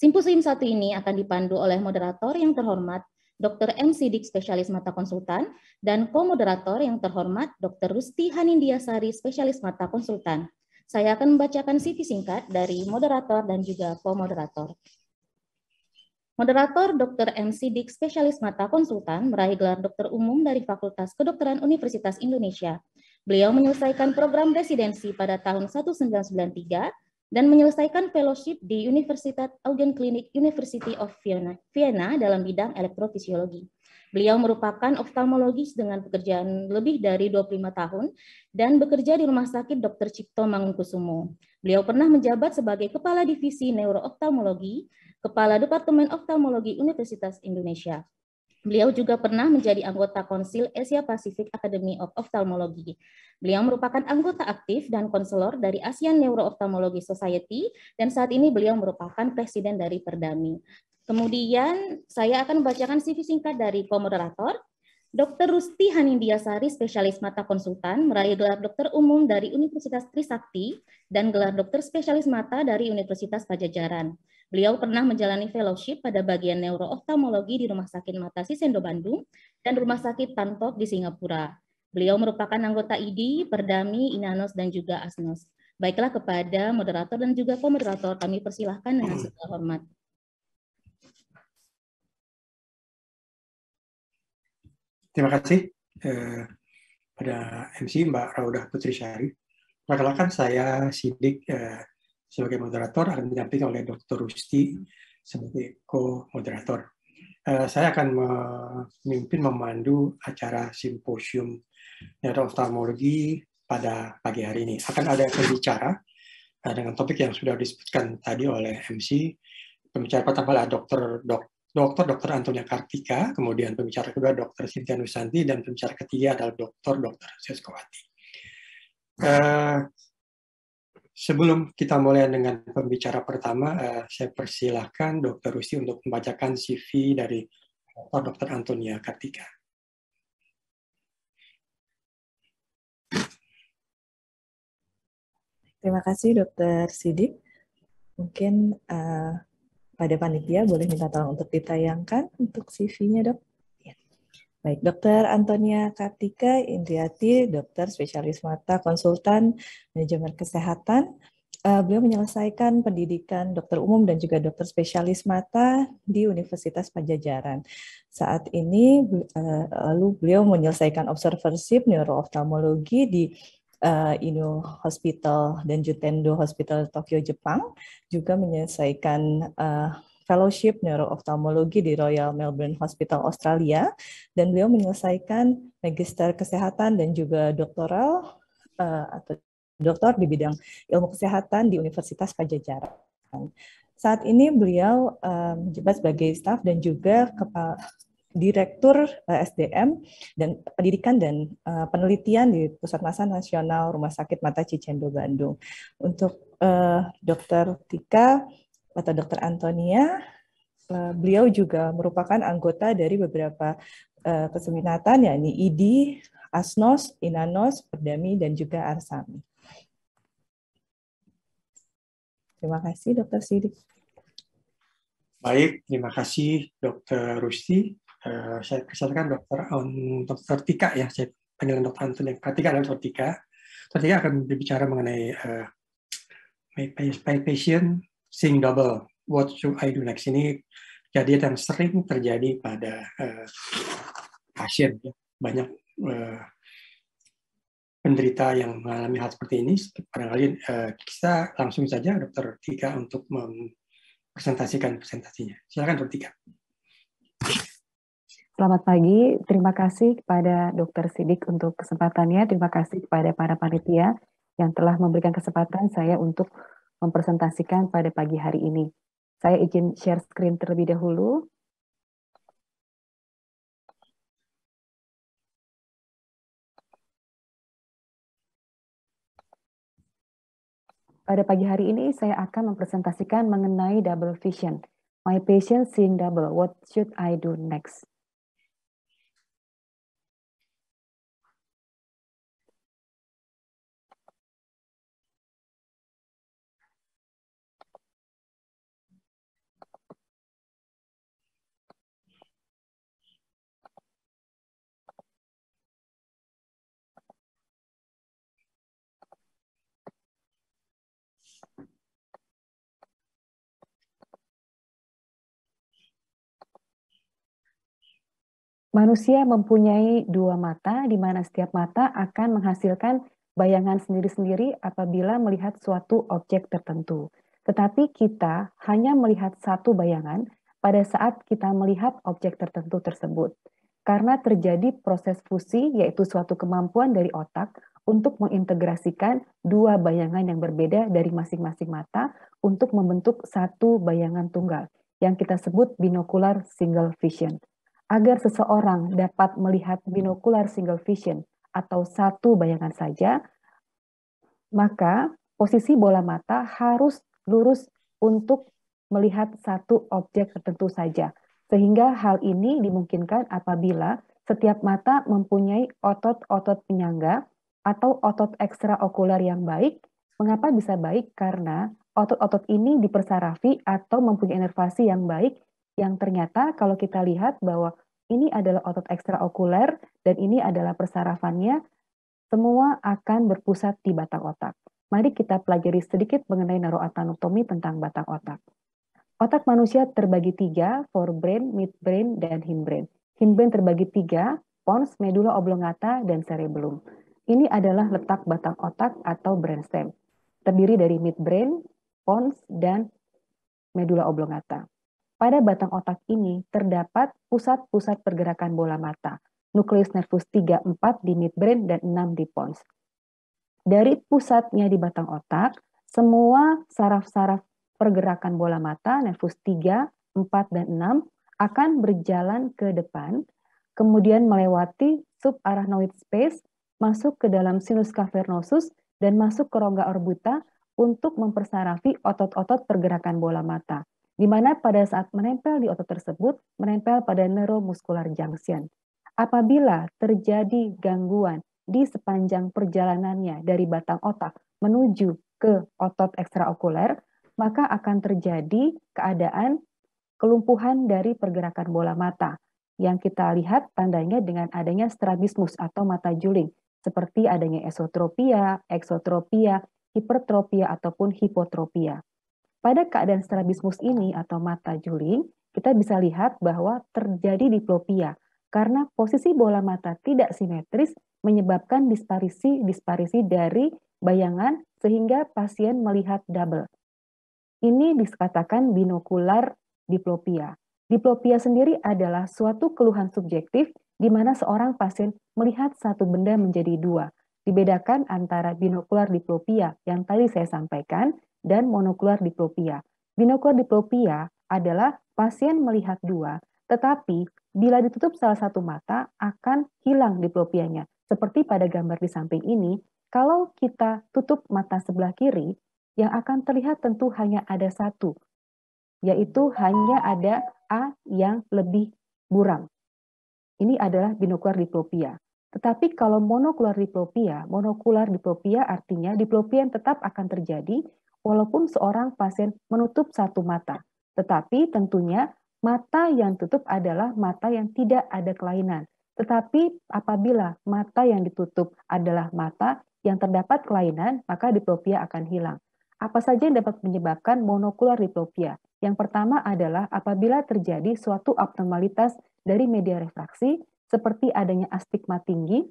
Simposium satu ini akan dipandu oleh moderator yang terhormat Dr. M. Sidik, spesialis mata konsultan, dan komoderator yang terhormat Dr. Rusti Hanindiasari, spesialis mata konsultan. Saya akan membacakan CV singkat dari moderator dan juga komoderator. Moderator Dr. M. Sidik, spesialis mata konsultan, meraih gelar dokter umum dari Fakultas Kedokteran Universitas Indonesia. Beliau menyelesaikan program residensi pada tahun 1993 dan menyelesaikan fellowship di Universitas Augenklinik University of Vienna, Vienna dalam bidang elektrofisiologi. Beliau merupakan oftalmologis dengan pekerjaan lebih dari 25 tahun dan bekerja di Rumah Sakit Dr. Cipto Mangunkusumo. Beliau pernah menjabat sebagai Kepala Divisi Neurooftalmologi, Kepala Departemen Oftalmologi Universitas Indonesia. Beliau juga pernah menjadi anggota Konsil Asia Pacific Academy of Ophthalmology. Beliau merupakan anggota aktif dan konselor dari ASEAN Neuro Ophthalmology Society dan saat ini beliau merupakan presiden dari Perdami. Kemudian saya akan membacakan CV singkat dari komoderator. Dr. Rusti Hanindiasari, spesialis mata konsultan, meraih gelar dokter umum dari Universitas Trisakti dan gelar dokter spesialis mata dari Universitas Pajajaran. Beliau pernah menjalani fellowship pada bagian neurooftalmologi di Rumah Sakit Mata Sisendo Bandung dan Rumah Sakit Tantok di Singapura. Beliau merupakan anggota ID, Perdami, Inanos, dan juga Asnos. Baiklah kepada moderator dan juga komoderator kami persilahkan dengan segala hormat. Terima kasih eh, pada MC Mbak Raudah Putri Syari. Perkenalkan saya Sidik eh, sebagai moderator akan didampingi oleh Dr. Rusti sebagai co-moderator. Eh, saya akan memimpin memandu acara simposium neurooftalmologi pada pagi hari ini. Akan ada pembicara uh, dengan topik yang sudah disebutkan tadi oleh MC. Pembicara pertama adalah Dr. Dok, Dr. Dr. Antonia Kartika, kemudian pembicara kedua Dr. Sintia Nusanti, dan pembicara ketiga adalah Dr. Dr. Seskowati. Uh, eh, Sebelum kita mulai dengan pembicara pertama, uh, saya persilahkan Dr. Rusi untuk membacakan CV dari eh, Dr. Antonia Kartika. Terima kasih Dr. Sidik. Mungkin uh, pada panitia boleh minta tolong untuk ditayangkan untuk CV-nya dok. Baik, Dokter Antonia Kartika Indriati, dokter spesialis mata konsultan manajemen kesehatan. Eh, beliau menyelesaikan pendidikan dokter umum dan juga dokter spesialis mata di Universitas Pajajaran. Saat ini eh, lalu beliau menyelesaikan observership neurooftalmologi di uh, eh, Ino Hospital dan Jutendo Hospital Tokyo, Jepang. Juga menyelesaikan uh, Fellowship neuro ophthalmology di Royal Melbourne Hospital Australia dan beliau menyelesaikan magister kesehatan dan juga doktoral uh, atau doktor di bidang ilmu kesehatan di Universitas Pajajaran. Saat ini beliau menjabat eh, menjabat sebagai staf dan juga kepala Direktur eh, SDM dan Pendidikan dan Penelitian di Pusat Masa Nasional Rumah Sakit Mata Cicendo Bandung. Untuk uh, Dokter Tika, atau Dr. Antonia. Eh, beliau juga merupakan anggota dari beberapa eh, kesebinatan, yakni ID, ASNOS, INANOS, Perdami, dan juga ARSAMI. Terima kasih, Dr. Sidik. Baik, terima kasih, Dr. Rusti. Eh, saya persilakan Dr. Dr. Tika ya, saya panggil Dr. Antonia. yang Tika adalah Dr. Tika. Dr. Tika akan berbicara mengenai uh, my patient Sing double, what should I do next? Ini kejadian yang sering terjadi pada uh, pasien. Ya. Banyak uh, penderita yang mengalami hal seperti ini, kali uh, eh, kita langsung saja dokter Tika untuk mempresentasikan presentasinya. Silakan dokter Tika. Selamat pagi, terima kasih kepada Dokter Sidik untuk kesempatannya, terima kasih kepada para panitia yang telah memberikan kesempatan saya untuk mempresentasikan pada pagi hari ini. Saya izin share screen terlebih dahulu. Pada pagi hari ini saya akan mempresentasikan mengenai double vision. My patient seeing double, what should I do next? manusia mempunyai dua mata, di mana setiap mata akan menghasilkan bayangan sendiri-sendiri apabila melihat suatu objek tertentu. Tetapi kita hanya melihat satu bayangan pada saat kita melihat objek tertentu tersebut. Karena terjadi proses fusi, yaitu suatu kemampuan dari otak untuk mengintegrasikan dua bayangan yang berbeda dari masing-masing mata untuk membentuk satu bayangan tunggal yang kita sebut binokular single vision agar seseorang dapat melihat binokular single vision atau satu bayangan saja, maka posisi bola mata harus lurus untuk melihat satu objek tertentu saja. Sehingga hal ini dimungkinkan apabila setiap mata mempunyai otot-otot penyangga atau otot ekstraokular yang baik. Mengapa bisa baik? Karena otot-otot ini dipersarafi atau mempunyai inervasi yang baik yang ternyata kalau kita lihat bahwa ini adalah otot ekstraokuler dan ini adalah persarafannya, semua akan berpusat di batang otak. Mari kita pelajari sedikit mengenai neuroanatomi tentang batang otak. Otak manusia terbagi tiga, forebrain, midbrain, dan hindbrain. Hindbrain terbagi tiga, pons, medula oblongata, dan cerebellum. Ini adalah letak batang otak atau brainstem. Terdiri dari midbrain, pons, dan medula oblongata. Pada batang otak ini terdapat pusat-pusat pergerakan bola mata, nukleus nervus 3, 4 di midbrain dan 6 di pons. Dari pusatnya di batang otak, semua saraf-saraf pergerakan bola mata, nervus 3, 4, dan 6 akan berjalan ke depan, kemudian melewati subarachnoid space, masuk ke dalam sinus cavernosus, dan masuk ke rongga orbuta untuk mempersarafi otot-otot pergerakan bola mata di mana pada saat menempel di otot tersebut menempel pada neuromuscular junction. Apabila terjadi gangguan di sepanjang perjalanannya dari batang otak menuju ke otot ekstraokuler, maka akan terjadi keadaan kelumpuhan dari pergerakan bola mata yang kita lihat tandanya dengan adanya strabismus atau mata juling seperti adanya esotropia, eksotropia, hipertropia ataupun hipotropia. Pada keadaan strabismus ini atau mata juling, kita bisa lihat bahwa terjadi diplopia karena posisi bola mata tidak simetris menyebabkan disparisi-disparisi dari bayangan sehingga pasien melihat double. Ini dikatakan binokular diplopia. Diplopia sendiri adalah suatu keluhan subjektif di mana seorang pasien melihat satu benda menjadi dua. Dibedakan antara binokular diplopia yang tadi saya sampaikan dan monokular diplopia. Binokular diplopia adalah pasien melihat dua, tetapi bila ditutup salah satu mata akan hilang diplopianya. Seperti pada gambar di samping ini, kalau kita tutup mata sebelah kiri, yang akan terlihat tentu hanya ada satu, yaitu hanya ada A yang lebih buram. Ini adalah binokular diplopia. Tetapi kalau monokular diplopia, monokular diplopia artinya diplopia yang tetap akan terjadi walaupun seorang pasien menutup satu mata. Tetapi tentunya mata yang tutup adalah mata yang tidak ada kelainan. Tetapi apabila mata yang ditutup adalah mata yang terdapat kelainan, maka diplopia akan hilang. Apa saja yang dapat menyebabkan monokular diplopia? Yang pertama adalah apabila terjadi suatu abnormalitas dari media refraksi, seperti adanya astigma tinggi,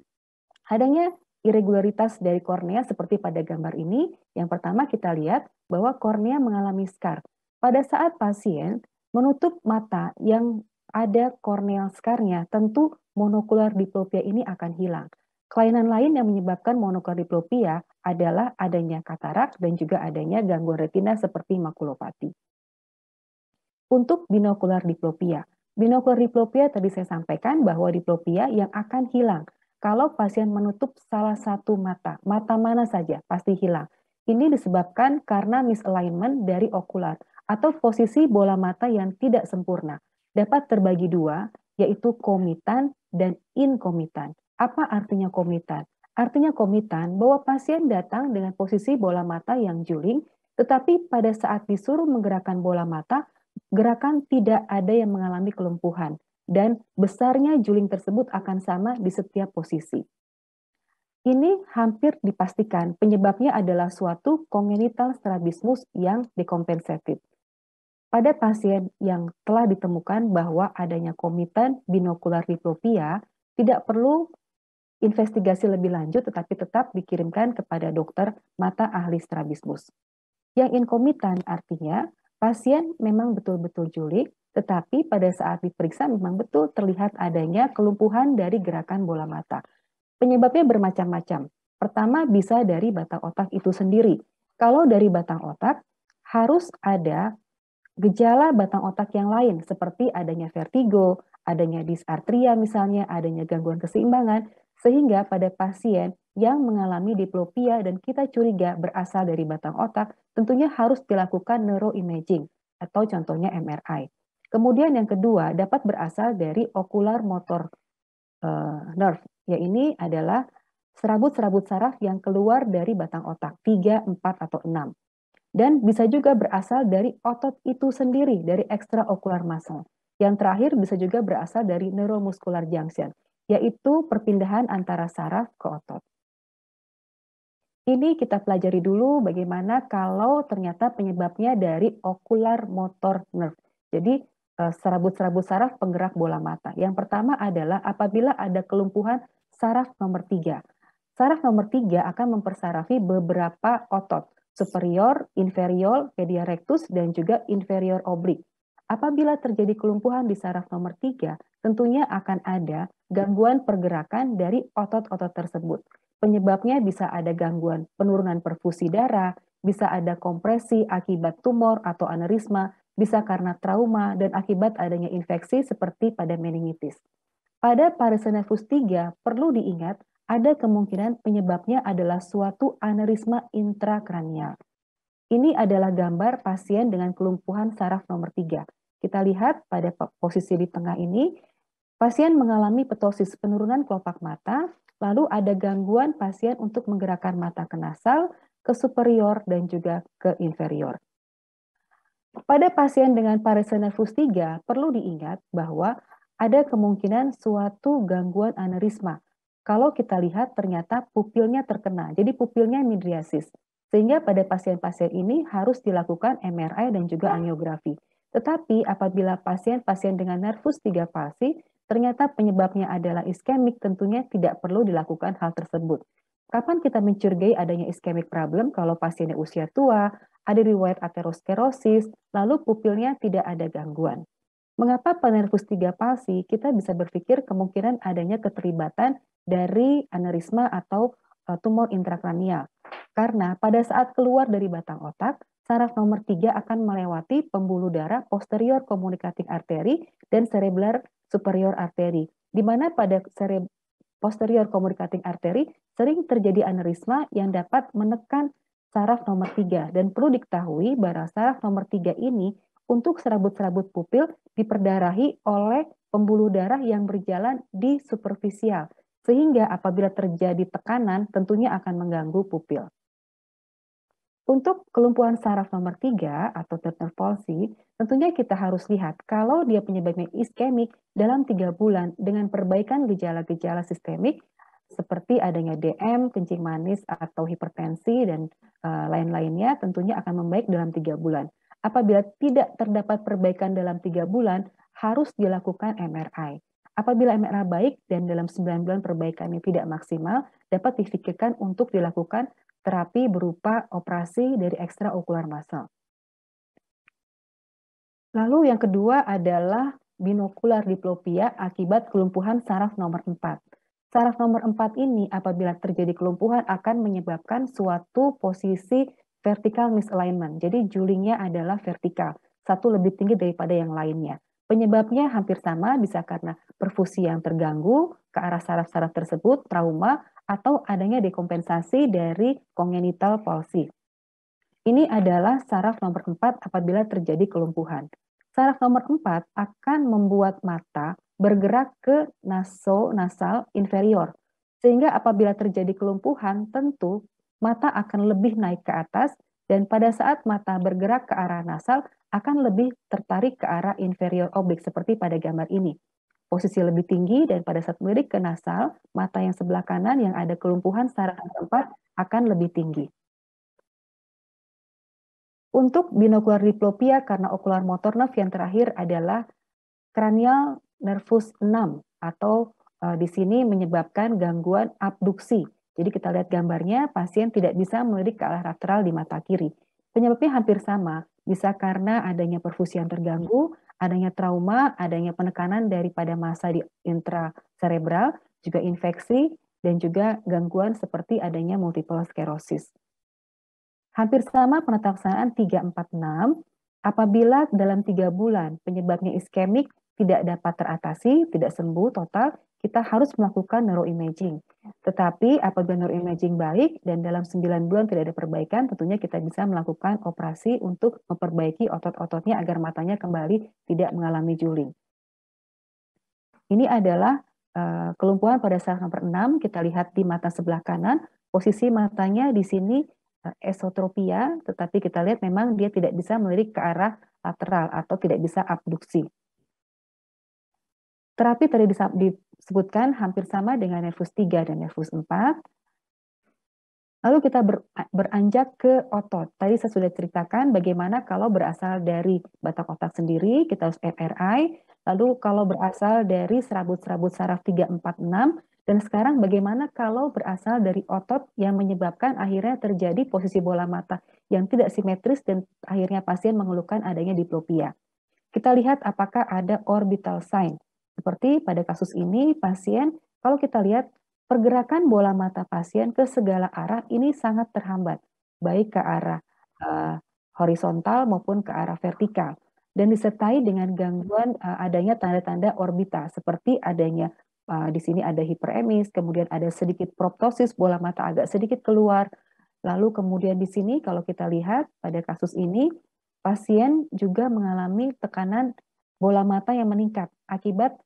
adanya irregularitas dari kornea seperti pada gambar ini, yang pertama kita lihat bahwa kornea mengalami scar. Pada saat pasien menutup mata yang ada corneal scar-nya, tentu monokular diplopia ini akan hilang. Kelainan lain yang menyebabkan monokular diplopia adalah adanya katarak dan juga adanya gangguan retina seperti makulopati. Untuk binokular diplopia, binokular diplopia tadi saya sampaikan bahwa diplopia yang akan hilang kalau pasien menutup salah satu mata, mata mana saja pasti hilang. Ini disebabkan karena misalignment dari okular atau posisi bola mata yang tidak sempurna. Dapat terbagi dua, yaitu komitan dan inkomitan. Apa artinya komitan? Artinya komitan bahwa pasien datang dengan posisi bola mata yang juling, tetapi pada saat disuruh menggerakkan bola mata, gerakan tidak ada yang mengalami kelumpuhan dan besarnya juling tersebut akan sama di setiap posisi. Ini hampir dipastikan penyebabnya adalah suatu kongenital strabismus yang dekompensatif. Pada pasien yang telah ditemukan bahwa adanya komitan binokular diplopia, tidak perlu investigasi lebih lanjut tetapi tetap dikirimkan kepada dokter mata ahli strabismus. Yang inkomitan artinya pasien memang betul-betul julik, tetapi pada saat diperiksa memang betul terlihat adanya kelumpuhan dari gerakan bola mata. Penyebabnya bermacam-macam. Pertama bisa dari batang otak itu sendiri. Kalau dari batang otak harus ada gejala batang otak yang lain seperti adanya vertigo, adanya disartria misalnya, adanya gangguan keseimbangan sehingga pada pasien yang mengalami diplopia dan kita curiga berasal dari batang otak, tentunya harus dilakukan neuroimaging atau contohnya MRI. Kemudian yang kedua dapat berasal dari ocular motor uh, nerve, ya ini adalah serabut-serabut saraf yang keluar dari batang otak 3, 4, atau 6. Dan bisa juga berasal dari otot itu sendiri, dari extraocular muscle. Yang terakhir bisa juga berasal dari neuromuscular junction, yaitu perpindahan antara saraf ke otot. Ini kita pelajari dulu bagaimana kalau ternyata penyebabnya dari ocular motor nerve. Jadi Eh, serabut-serabut saraf penggerak bola mata. Yang pertama adalah apabila ada kelumpuhan saraf nomor tiga. Saraf nomor tiga akan mempersarafi beberapa otot, superior, inferior, media dan juga inferior oblik. Apabila terjadi kelumpuhan di saraf nomor tiga, tentunya akan ada gangguan pergerakan dari otot-otot tersebut. Penyebabnya bisa ada gangguan penurunan perfusi darah, bisa ada kompresi akibat tumor atau aneurisma, bisa karena trauma dan akibat adanya infeksi seperti pada meningitis. Pada nervus 3, perlu diingat ada kemungkinan penyebabnya adalah suatu aneurisma intrakranial. Ini adalah gambar pasien dengan kelumpuhan saraf nomor 3. Kita lihat pada posisi di tengah ini, pasien mengalami petosis penurunan kelopak mata, lalu ada gangguan pasien untuk menggerakkan mata ke nasal, ke superior, dan juga ke inferior. Pada pasien dengan parese nervus 3, perlu diingat bahwa ada kemungkinan suatu gangguan aneurisma. Kalau kita lihat ternyata pupilnya terkena, jadi pupilnya midriasis. Sehingga pada pasien-pasien ini harus dilakukan MRI dan juga angiografi. Tetapi apabila pasien-pasien dengan nervus 3 palsi, ternyata penyebabnya adalah iskemik, tentunya tidak perlu dilakukan hal tersebut. Kapan kita mencurigai adanya iskemik problem kalau pasiennya usia tua, ada riwayat aterosklerosis, lalu pupilnya tidak ada gangguan. Mengapa penerus tiga palsi kita bisa berpikir kemungkinan adanya keterlibatan dari aneurisma atau eh, tumor intrakranial? Karena pada saat keluar dari batang otak, saraf nomor tiga akan melewati pembuluh darah posterior communicating arteri dan cerebellar superior arteri. di mana pada posterior communicating arteri sering terjadi aneurisma yang dapat menekan saraf nomor 3 dan perlu diketahui bahwa saraf nomor 3 ini untuk serabut-serabut pupil diperdarahi oleh pembuluh darah yang berjalan di superficial sehingga apabila terjadi tekanan tentunya akan mengganggu pupil. Untuk kelumpuhan saraf nomor 3 atau Turner palsy, tentunya kita harus lihat kalau dia penyebabnya iskemik dalam 3 bulan dengan perbaikan gejala-gejala sistemik, seperti adanya DM, kencing manis, atau hipertensi, dan uh, lain-lainnya tentunya akan membaik dalam tiga bulan. Apabila tidak terdapat perbaikan dalam tiga bulan, harus dilakukan MRI. Apabila MRI baik dan dalam 9 bulan perbaikannya tidak maksimal, dapat difikirkan untuk dilakukan terapi berupa operasi dari ekstraokular muscle. Lalu yang kedua adalah binokular diplopia akibat kelumpuhan saraf nomor 4. Saraf nomor 4 ini apabila terjadi kelumpuhan akan menyebabkan suatu posisi vertikal misalignment. Jadi julingnya adalah vertikal, satu lebih tinggi daripada yang lainnya. Penyebabnya hampir sama, bisa karena perfusi yang terganggu ke arah saraf-saraf tersebut, trauma, atau adanya dekompensasi dari kongenital palsi Ini adalah saraf nomor 4 apabila terjadi kelumpuhan. Saraf nomor 4 akan membuat mata bergerak ke naso nasal inferior. Sehingga apabila terjadi kelumpuhan, tentu mata akan lebih naik ke atas dan pada saat mata bergerak ke arah nasal akan lebih tertarik ke arah inferior oblik seperti pada gambar ini. Posisi lebih tinggi dan pada saat melirik ke nasal, mata yang sebelah kanan yang ada kelumpuhan secara keempat akan lebih tinggi. Untuk binokular diplopia karena okular motor nerve yang terakhir adalah cranial nervus 6 atau uh, di sini menyebabkan gangguan abduksi. Jadi kita lihat gambarnya, pasien tidak bisa melirik ke arah lateral di mata kiri. Penyebabnya hampir sama, bisa karena adanya perfusi yang terganggu, adanya trauma, adanya penekanan daripada masa di intra cerebral, juga infeksi, dan juga gangguan seperti adanya multiple sclerosis. Hampir sama penetaksaan 346, apabila dalam tiga bulan penyebabnya iskemik tidak dapat teratasi, tidak sembuh total, kita harus melakukan neuroimaging. Tetapi apabila neuroimaging baik dan dalam 9 bulan tidak ada perbaikan, tentunya kita bisa melakukan operasi untuk memperbaiki otot-ototnya agar matanya kembali tidak mengalami juling. Ini adalah eh, kelumpuhan pada saat nomor 6, kita lihat di mata sebelah kanan, posisi matanya di sini eh, esotropia, tetapi kita lihat memang dia tidak bisa melirik ke arah lateral atau tidak bisa abduksi. Terapi tadi disebutkan hampir sama dengan nervus 3 dan nervus 4. Lalu kita beranjak ke otot. Tadi saya sudah ceritakan bagaimana kalau berasal dari batang otak sendiri, kita harus MRI. Lalu kalau berasal dari serabut-serabut saraf 346. Dan sekarang bagaimana kalau berasal dari otot yang menyebabkan akhirnya terjadi posisi bola mata yang tidak simetris dan akhirnya pasien mengeluhkan adanya diplopia. Kita lihat apakah ada orbital sign seperti pada kasus ini, pasien, kalau kita lihat, pergerakan bola mata pasien ke segala arah ini sangat terhambat, baik ke arah uh, horizontal maupun ke arah vertikal, dan disertai dengan gangguan uh, adanya tanda-tanda orbita, seperti adanya uh, di sini ada hiperemis, kemudian ada sedikit proptosis, bola mata agak sedikit keluar, lalu kemudian di sini kalau kita lihat pada kasus ini, pasien juga mengalami tekanan bola mata yang meningkat akibat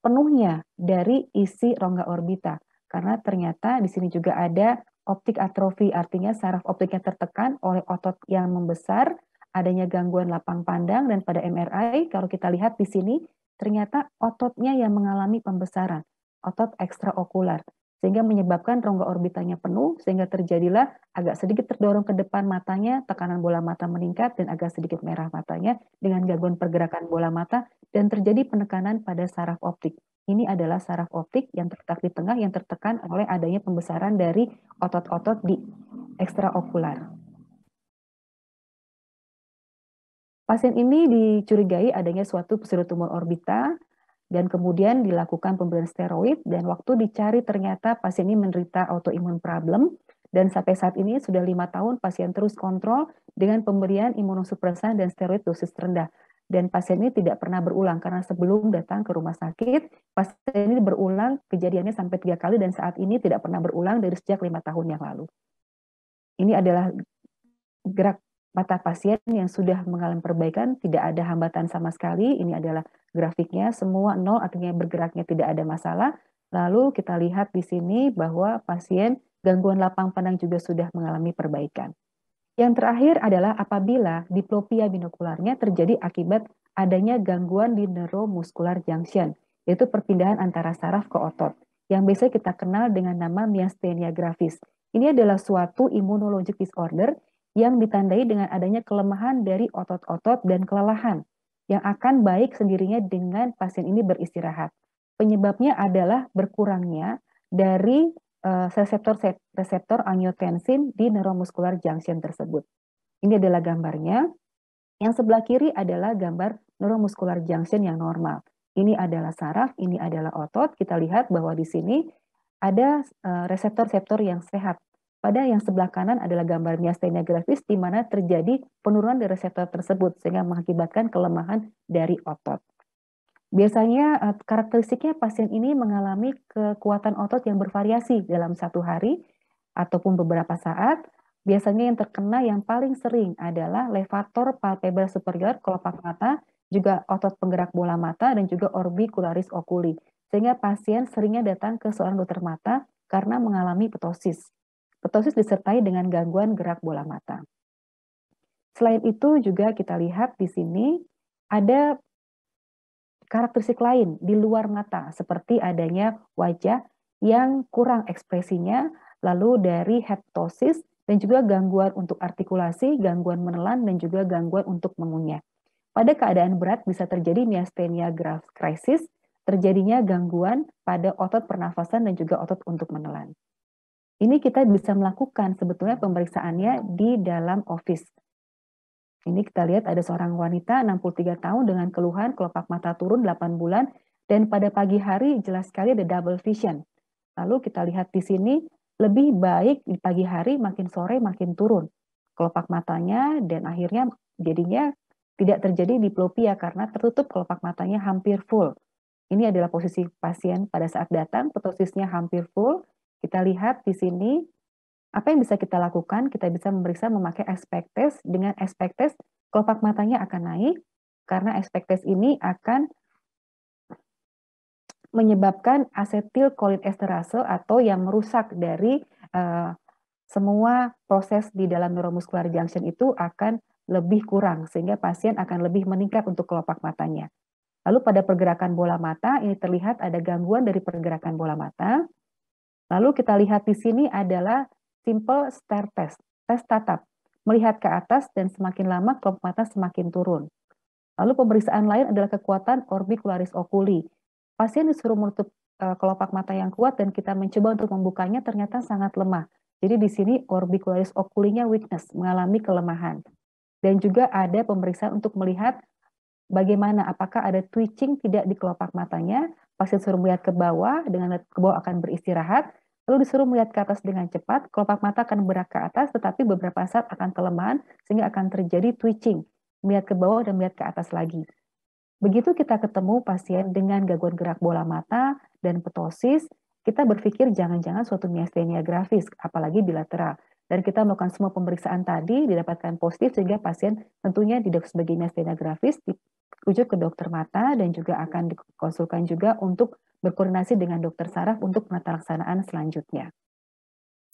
penuhnya dari isi rongga orbita. Karena ternyata di sini juga ada optik atrofi, artinya saraf optiknya tertekan oleh otot yang membesar, adanya gangguan lapang pandang, dan pada MRI, kalau kita lihat di sini, ternyata ototnya yang mengalami pembesaran, otot ekstraokular sehingga menyebabkan rongga orbitanya penuh sehingga terjadilah agak sedikit terdorong ke depan matanya, tekanan bola mata meningkat dan agak sedikit merah matanya dengan gangguan pergerakan bola mata dan terjadi penekanan pada saraf optik. Ini adalah saraf optik yang terletak di tengah yang tertekan oleh adanya pembesaran dari otot-otot di ekstraokular. Pasien ini dicurigai adanya suatu pseudotumor orbita dan kemudian dilakukan pemberian steroid dan waktu dicari ternyata pasien ini menderita autoimun problem dan sampai saat ini sudah lima tahun pasien terus kontrol dengan pemberian imunosupresan dan steroid dosis rendah dan pasien ini tidak pernah berulang karena sebelum datang ke rumah sakit pasien ini berulang kejadiannya sampai tiga kali dan saat ini tidak pernah berulang dari sejak lima tahun yang lalu. Ini adalah gerak mata pasien yang sudah mengalami perbaikan tidak ada hambatan sama sekali. Ini adalah grafiknya semua nol artinya bergeraknya tidak ada masalah. Lalu kita lihat di sini bahwa pasien gangguan lapang pandang juga sudah mengalami perbaikan. Yang terakhir adalah apabila diplopia binokularnya terjadi akibat adanya gangguan di neuromuscular junction, yaitu perpindahan antara saraf ke otot, yang biasa kita kenal dengan nama miastenia gravis. Ini adalah suatu immunologic disorder yang ditandai dengan adanya kelemahan dari otot-otot dan kelelahan yang akan baik sendirinya dengan pasien ini beristirahat. Penyebabnya adalah berkurangnya dari reseptor-reseptor eh, angiotensin di neuromuscular junction tersebut. Ini adalah gambarnya. Yang sebelah kiri adalah gambar neuromuscular junction yang normal. Ini adalah saraf, ini adalah otot. Kita lihat bahwa di sini ada eh, reseptor-reseptor yang sehat pada yang sebelah kanan adalah gambar miastenia grafis di mana terjadi penurunan dari reseptor tersebut sehingga mengakibatkan kelemahan dari otot. Biasanya eh, karakteristiknya pasien ini mengalami kekuatan otot yang bervariasi dalam satu hari ataupun beberapa saat. Biasanya yang terkena yang paling sering adalah levator palpebral superior kelopak mata, juga otot penggerak bola mata dan juga orbicularis oculi. Sehingga pasien seringnya datang ke seorang dokter mata karena mengalami ptosis. Ptosis disertai dengan gangguan gerak bola mata. Selain itu juga kita lihat di sini ada karakteristik lain di luar mata seperti adanya wajah yang kurang ekspresinya, lalu dari heptosis dan juga gangguan untuk artikulasi, gangguan menelan dan juga gangguan untuk mengunyah. Pada keadaan berat bisa terjadi miastenia grave crisis, terjadinya gangguan pada otot pernafasan dan juga otot untuk menelan. Ini kita bisa melakukan sebetulnya pemeriksaannya di dalam office. Ini kita lihat ada seorang wanita 63 tahun dengan keluhan kelopak mata turun 8 bulan dan pada pagi hari jelas sekali ada double vision. Lalu kita lihat di sini lebih baik di pagi hari makin sore makin turun kelopak matanya dan akhirnya jadinya tidak terjadi diplopia karena tertutup kelopak matanya hampir full. Ini adalah posisi pasien pada saat datang, petosisnya hampir full, kita lihat di sini apa yang bisa kita lakukan, kita bisa memeriksa memakai aspek test. Dengan aspek test, kelopak matanya akan naik karena aspek test ini akan menyebabkan esterase atau yang merusak dari uh, semua proses di dalam neuromuscular junction itu akan lebih kurang sehingga pasien akan lebih meningkat untuk kelopak matanya. Lalu pada pergerakan bola mata ini terlihat ada gangguan dari pergerakan bola mata Lalu kita lihat di sini adalah simple stair test, tes tatap, melihat ke atas dan semakin lama kelompok mata semakin turun. Lalu pemeriksaan lain adalah kekuatan orbicularis oculi. Pasien disuruh menutup eh, kelopak mata yang kuat dan kita mencoba untuk membukanya ternyata sangat lemah. Jadi di sini orbicularis okulinya weakness, mengalami kelemahan. Dan juga ada pemeriksaan untuk melihat bagaimana apakah ada twitching tidak di kelopak matanya Pasien suruh melihat ke bawah, dengan melihat ke bawah akan beristirahat, lalu disuruh melihat ke atas dengan cepat, kelopak mata akan bergerak ke atas, tetapi beberapa saat akan kelemahan, sehingga akan terjadi twitching, melihat ke bawah dan melihat ke atas lagi. Begitu kita ketemu pasien dengan gangguan gerak bola mata dan petosis, kita berpikir jangan-jangan suatu miastenia grafis, apalagi bilateral. Dan kita melakukan semua pemeriksaan tadi, didapatkan positif, sehingga pasien tentunya didapat sebagai miastenia grafis, rujuk ke dokter mata dan juga hmm. akan dikonsulkan juga untuk berkoordinasi dengan dokter saraf untuk mata laksanaan selanjutnya.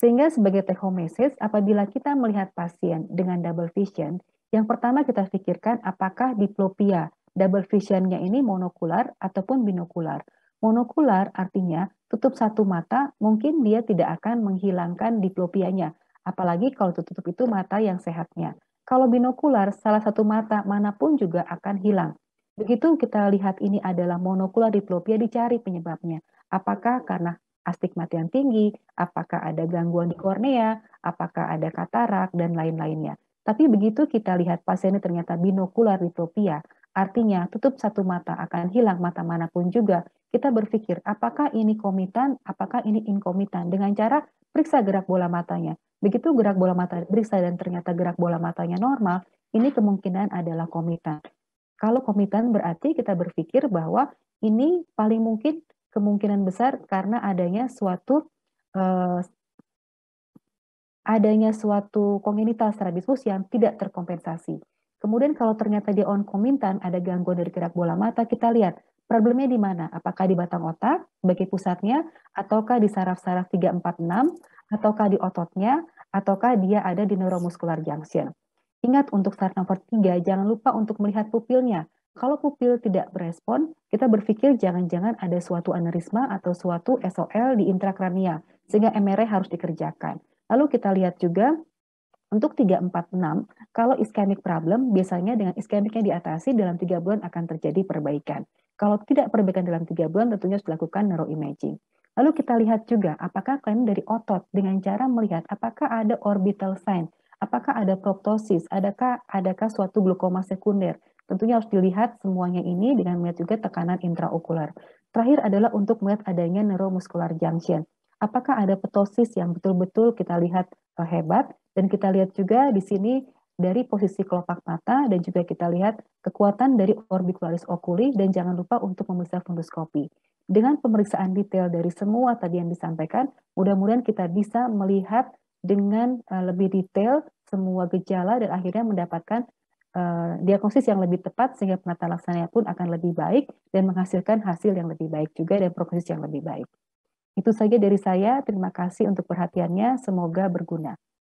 Sehingga sebagai take home message, apabila kita melihat pasien dengan double vision, yang pertama kita pikirkan apakah diplopia double visionnya ini monokular ataupun binokular. Monokular artinya tutup satu mata mungkin dia tidak akan menghilangkan diplopianya, apalagi kalau tutup itu mata yang sehatnya. Kalau binokular, salah satu mata manapun juga akan hilang. Begitu kita lihat ini adalah monokular diplopia dicari penyebabnya. Apakah hmm. karena astigmatian tinggi, apakah ada gangguan di kornea, apakah ada katarak dan lain-lainnya. Tapi begitu kita lihat pasiennya ini ternyata binokular diplopia, artinya tutup satu mata akan hilang mata manapun juga. Kita berpikir apakah ini komitan, apakah ini inkomitan dengan cara periksa gerak bola matanya. Begitu gerak bola mata periksa dan ternyata gerak bola matanya normal, ini kemungkinan adalah komitan. Kalau komitmen berarti kita berpikir bahwa ini paling mungkin kemungkinan besar karena adanya suatu eh, adanya suatu komunitas terabismus yang tidak terkompensasi. Kemudian kalau ternyata dia on komitmen ada gangguan dari gerak bola mata, kita lihat problemnya di mana? Apakah di batang otak sebagai pusatnya, ataukah di saraf-saraf 346, ataukah di ototnya, ataukah dia ada di neuromuscular junction. Ingat untuk syarat nomor tiga, jangan lupa untuk melihat pupilnya. Kalau pupil tidak berespon, kita berpikir jangan-jangan ada suatu aneurisma atau suatu SOL di intrakrania, sehingga MRI harus dikerjakan. Lalu kita lihat juga untuk 346, kalau iskemik problem, biasanya dengan iskemiknya diatasi dalam tiga bulan akan terjadi perbaikan. Kalau tidak perbaikan dalam tiga bulan, tentunya harus dilakukan neuroimaging. Lalu kita lihat juga apakah klien dari otot dengan cara melihat apakah ada orbital sign apakah ada proptosis, adakah adakah suatu glukoma sekunder. Tentunya harus dilihat semuanya ini dengan melihat juga tekanan intraokular. Terakhir adalah untuk melihat adanya neuromuscular junction. Apakah ada petosis yang betul-betul kita lihat eh, hebat dan kita lihat juga di sini dari posisi kelopak mata dan juga kita lihat kekuatan dari orbicularis oculi dan jangan lupa untuk memeriksa funduskopi. Dengan pemeriksaan detail dari semua tadi yang disampaikan, mudah-mudahan kita bisa melihat dengan uh, lebih detail semua gejala dan akhirnya mendapatkan uh, diagnosis yang lebih tepat sehingga penata laksananya pun akan lebih baik dan menghasilkan hasil yang lebih baik juga dan prognosis yang lebih baik. Itu saja dari saya. Terima kasih untuk perhatiannya. Semoga berguna.